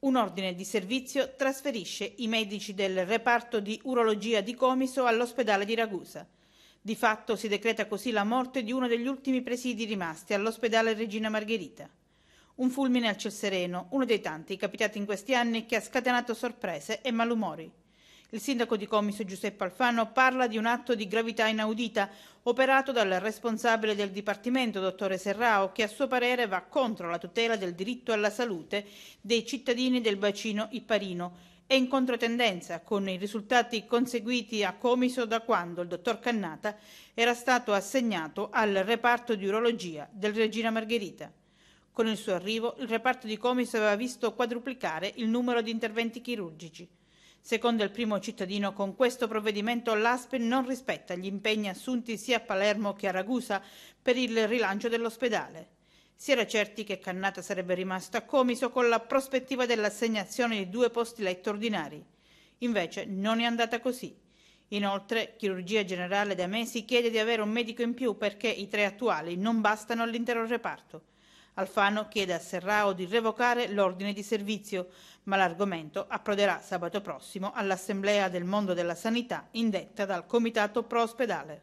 Un ordine di servizio trasferisce i medici del reparto di urologia di Comiso all'ospedale di Ragusa. Di fatto si decreta così la morte di uno degli ultimi presidi rimasti all'ospedale Regina Margherita. Un fulmine al ciel sereno, uno dei tanti capitati in questi anni che ha scatenato sorprese e malumori. Il sindaco di Comiso Giuseppe Alfano parla di un atto di gravità inaudita operato dal responsabile del Dipartimento, dottore Serrao, che a suo parere va contro la tutela del diritto alla salute dei cittadini del bacino Ipparino e in controtendenza con i risultati conseguiti a Comiso da quando il dottor Cannata era stato assegnato al reparto di urologia del Regina Margherita. Con il suo arrivo il reparto di Comiso aveva visto quadruplicare il numero di interventi chirurgici. Secondo il primo cittadino, con questo provvedimento l'Aspen non rispetta gli impegni assunti sia a Palermo che a Ragusa per il rilancio dell'ospedale. Si era certi che Cannata sarebbe rimasta a Comiso con la prospettiva dell'assegnazione di due posti letto ordinari. Invece non è andata così. Inoltre, Chirurgia Generale da Mesi chiede di avere un medico in più perché i tre attuali non bastano all'intero reparto. Alfano chiede a Serrao di revocare l'ordine di servizio, ma l'argomento approderà sabato prossimo all'Assemblea del Mondo della Sanità indetta dal Comitato Pro Ospedale.